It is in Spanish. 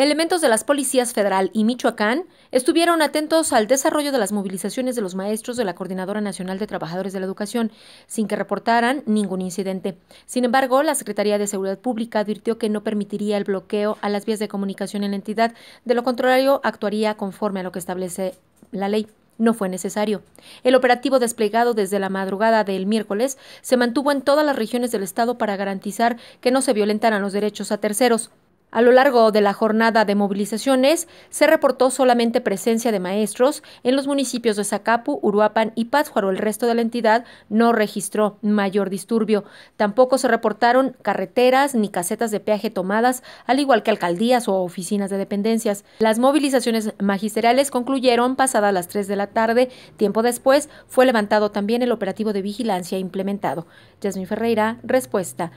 Elementos de las policías federal y Michoacán estuvieron atentos al desarrollo de las movilizaciones de los maestros de la Coordinadora Nacional de Trabajadores de la Educación, sin que reportaran ningún incidente. Sin embargo, la Secretaría de Seguridad Pública advirtió que no permitiría el bloqueo a las vías de comunicación en la entidad, de lo contrario actuaría conforme a lo que establece la ley no fue necesario. El operativo desplegado desde la madrugada del miércoles se mantuvo en todas las regiones del estado para garantizar que no se violentaran los derechos a terceros. A lo largo de la jornada de movilizaciones, se reportó solamente presencia de maestros en los municipios de Zacapu, Uruapan y Pátzcuaro. El resto de la entidad no registró mayor disturbio. Tampoco se reportaron carreteras ni casetas de peaje tomadas, al igual que alcaldías o oficinas de dependencias. Las movilizaciones magisteriales concluyeron pasadas las 3 de la tarde. Tiempo después fue levantado también el operativo de vigilancia implementado. Yasmin Ferreira, respuesta.